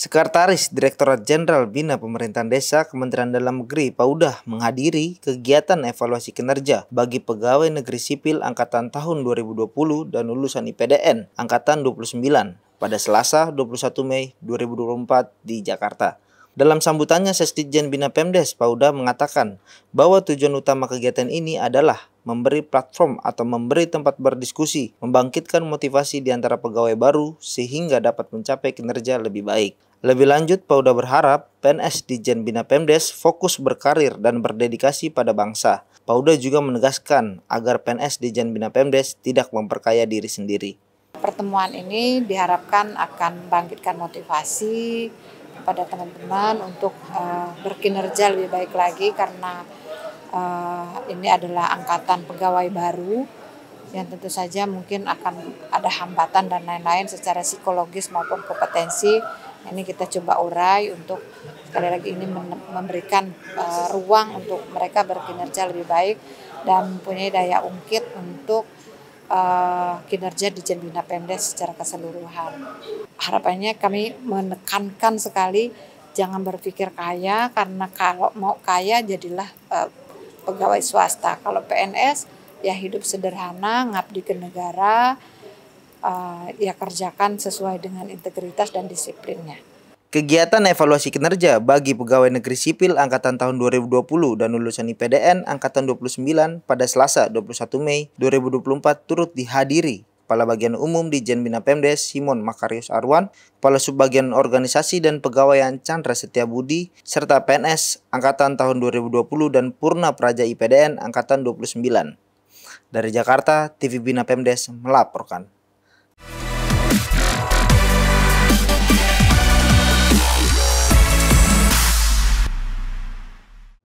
Sekretaris Direktorat Jenderal Bina Pemerintahan Desa Kementerian Dalam Negeri Paudah menghadiri kegiatan evaluasi kinerja bagi pegawai negeri sipil angkatan tahun 2020 dan lulusan IPDN angkatan 29 pada Selasa 21 Mei 2024 di Jakarta. Dalam sambutannya, Sesdijen Bina Pemdes Pauda mengatakan bahwa tujuan utama kegiatan ini adalah memberi platform atau memberi tempat berdiskusi, membangkitkan motivasi di antara pegawai baru sehingga dapat mencapai kinerja lebih baik. Lebih lanjut, Pauda berharap PNS di Jen Bina Pemdes fokus berkarir dan berdedikasi pada bangsa. Pauda juga menegaskan agar PNS di Jen Bina Pemdes tidak memperkaya diri sendiri. Pertemuan ini diharapkan akan bangkitkan motivasi, kepada teman-teman untuk uh, berkinerja lebih baik lagi karena uh, ini adalah angkatan pegawai baru yang tentu saja mungkin akan ada hambatan dan lain-lain secara psikologis maupun kompetensi ini kita coba urai untuk sekali lagi ini memberikan uh, ruang untuk mereka berkinerja lebih baik dan mempunyai daya ungkit untuk uh, kinerja di Jenbina Pemda secara keseluruhan. Harapannya kami menekankan sekali jangan berpikir kaya karena kalau mau kaya jadilah uh, pegawai swasta. Kalau PNS ya hidup sederhana, ngabdi ke negara, uh, ya kerjakan sesuai dengan integritas dan disiplinnya. Kegiatan evaluasi kinerja bagi pegawai negeri sipil angkatan tahun 2020 dan lulusan IPDN angkatan 29 pada Selasa 21 Mei 2024 turut dihadiri Kepala Bagian Umum di Bina Pemdes Simon Makarius Arwan, Kepala Subbagian Organisasi dan Pegawaian Chandra Budi, serta PNS angkatan tahun 2020 dan Purna Praja IPDN angkatan 29. Dari Jakarta, TV Bina Pemdes melaporkan.